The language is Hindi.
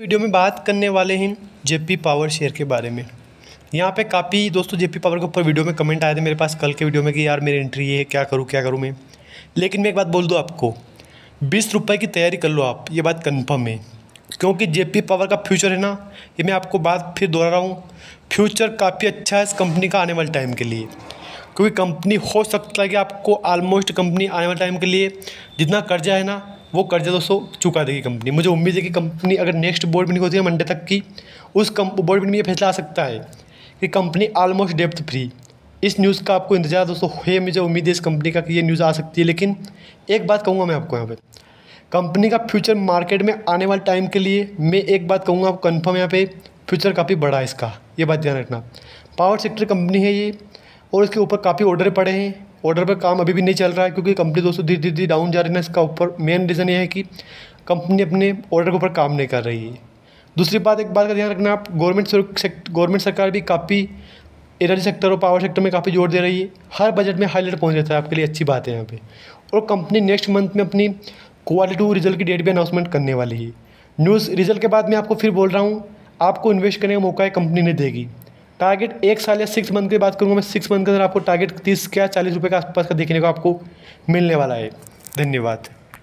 वीडियो में बात करने वाले हैं जेपी पावर शेयर के बारे में यहाँ पे काफ़ी दोस्तों जेपी पावर के ऊपर वीडियो में कमेंट आए थे मेरे पास कल के वीडियो में कि यार मेरी एंट्री है क्या करूँ क्या करूँ मैं लेकिन मैं एक बात बोल दूँ आपको बीस रुपये की तैयारी कर लो आप ये बात कन्फर्म है क्योंकि जेपी पावर का फ्यूचर है ना ये मैं आपको बात फिर दोहरा रहा हूँ फ्यूचर काफ़ी अच्छा है इस कंपनी का आने वाले टाइम के लिए क्योंकि कंपनी हो सकता है कि आपको ऑलमोस्ट कंपनी आने वाले टाइम के लिए जितना कर्जा है ना वो कर्जा दोस्तों चुका देगी कंपनी मुझे उम्मीद है कि कंपनी अगर नेक्स्ट बोर्ड मीटिंग होती है मंडे तक की उस बोर्ड मीटिंग में फैसला आ सकता है कि कंपनी ऑलमोस्ट डेप्थ फ्री इस न्यूज़ का आपको इंतजार दोस्तों है मुझे उम्मीद है इस कंपनी का कि ये न्यूज़ आ सकती है लेकिन एक बात कहूँगा मैं आपको यहाँ पर कंपनी का फ्यूचर मार्केट में आने वाले टाइम के लिए मैं एक बात कहूँगा आप कन्फर्म यहाँ पे फ्यूचर काफ़ी बड़ा है इसका ये बात ध्यान रखना पावर सेक्टर कंपनी है ये और इसके ऊपर काफ़ी ऑर्डर पड़े हैं ऑर्डर पर काम अभी भी नहीं चल रहा है क्योंकि कंपनी दोस्तों धीरे धीरे डाउन जा रही है इसका ऊपर मेन रीज़न ये है कि कंपनी अपने ऑर्डर के ऊपर काम नहीं कर रही है दूसरी बात एक बात का ध्यान रखना आप गवर्नमेंट गवर्नमेंट सरकार भी काफ़ी एनर्जी सेक्टर और पावर सेक्टर में काफ़ी जोर दे रही है हर बजट में हाईलाइट पहुँच जाता है आपके लिए अच्छी बात है यहाँ पे और कंपनी नेक्स्ट मंथ में अपनी क्वालिटी टू रिजल्ट की डेट भी अनाउंसमेंट करने वाली है न्यूज़ रिजल्ट के बाद मैं आपको फिर बोल रहा हूँ आपको इन्वेस्ट करने का मौका कंपनी ने देगी टारगेट एक साल या सिक्स मंथ की बात करूँगा मैं सिक्स मंथ के अंदर आपको टारगेट तीस क्या चालीस रुपये के आसपास का देखने को आपको मिलने वाला है धन्यवाद